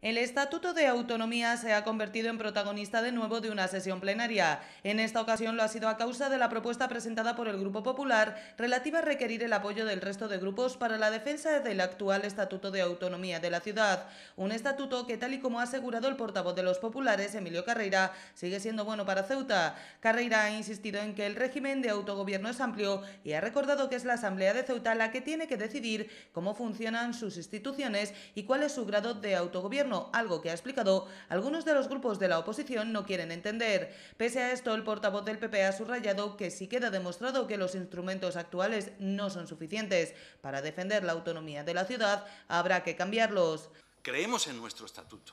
El Estatuto de Autonomía se ha convertido en protagonista de nuevo de una sesión plenaria. En esta ocasión lo ha sido a causa de la propuesta presentada por el Grupo Popular relativa a requerir el apoyo del resto de grupos para la defensa del actual Estatuto de Autonomía de la ciudad. Un estatuto que, tal y como ha asegurado el portavoz de los populares, Emilio Carreira, sigue siendo bueno para Ceuta. Carreira ha insistido en que el régimen de autogobierno es amplio y ha recordado que es la Asamblea de Ceuta la que tiene que decidir cómo funcionan sus instituciones y cuál es su grado de autogobierno algo que ha explicado algunos de los grupos de la oposición no quieren entender. Pese a esto, el portavoz del PP ha subrayado que si queda demostrado que los instrumentos actuales no son suficientes. Para defender la autonomía de la ciudad, habrá que cambiarlos. Creemos en nuestro estatuto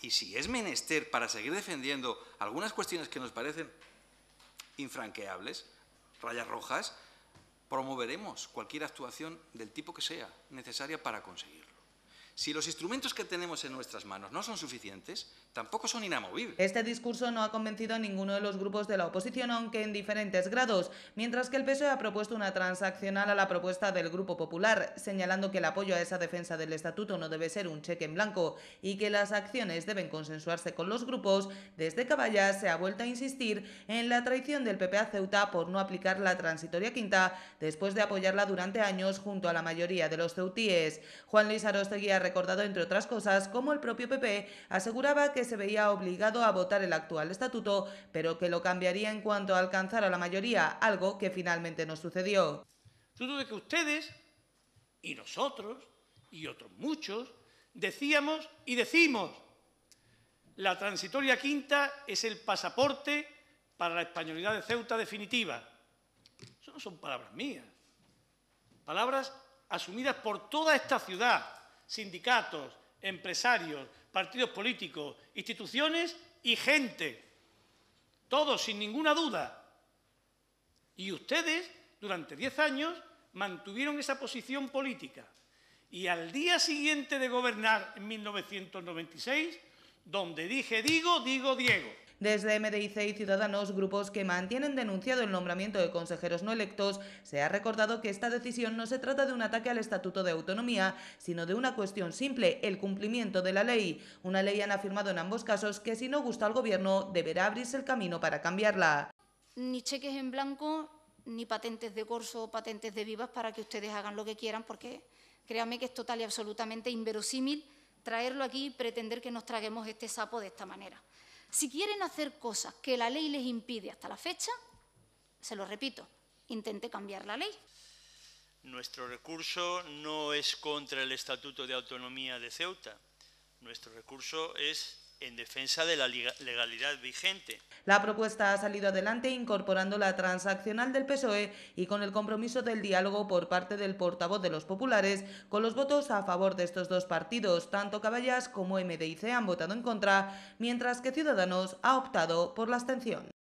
y si es menester para seguir defendiendo algunas cuestiones que nos parecen infranqueables, rayas rojas, promoveremos cualquier actuación del tipo que sea necesaria para conseguirlo. Si los instrumentos que tenemos en nuestras manos no son suficientes, tampoco son inamovibles. Este discurso no ha convencido a ninguno de los grupos de la oposición, aunque en diferentes grados, mientras que el PSOE ha propuesto una transaccional a la propuesta del Grupo Popular, señalando que el apoyo a esa defensa del Estatuto no debe ser un cheque en blanco y que las acciones deben consensuarse con los grupos. Desde Caballas se ha vuelto a insistir en la traición del PP a Ceuta por no aplicar la transitoria quinta después de apoyarla durante años junto a la mayoría de los ceutíes. Juan Luis Arostegui ha recordado, entre otras cosas, cómo el propio PP aseguraba que se veía obligado a votar el actual estatuto, pero que lo cambiaría en cuanto alcanzara la mayoría, algo que finalmente no sucedió. Fruto de que ustedes y nosotros y otros muchos decíamos y decimos, la transitoria quinta es el pasaporte para la españolidad de Ceuta definitiva. Eso no son palabras mías, palabras asumidas por toda esta ciudad, sindicatos, empresarios, partidos políticos, instituciones y gente. Todos, sin ninguna duda. Y ustedes, durante diez años, mantuvieron esa posición política. Y al día siguiente de gobernar, en 1996, donde dije digo, digo Diego. Desde MDIC y Ciudadanos, grupos que mantienen denunciado el nombramiento de consejeros no electos, se ha recordado que esta decisión no se trata de un ataque al Estatuto de Autonomía, sino de una cuestión simple, el cumplimiento de la ley. Una ley han afirmado en ambos casos que si no gusta al Gobierno deberá abrirse el camino para cambiarla. Ni cheques en blanco, ni patentes de corso o patentes de vivas para que ustedes hagan lo que quieran, porque créanme que es total y absolutamente inverosímil traerlo aquí y pretender que nos traguemos este sapo de esta manera. Si quieren hacer cosas que la ley les impide hasta la fecha, se lo repito, intente cambiar la ley. Nuestro recurso no es contra el Estatuto de Autonomía de Ceuta. Nuestro recurso es en defensa de la legalidad vigente. La propuesta ha salido adelante incorporando la transaccional del PSOE y con el compromiso del diálogo por parte del portavoz de los populares, con los votos a favor de estos dos partidos, tanto Caballas como MDIC han votado en contra, mientras que Ciudadanos ha optado por la abstención.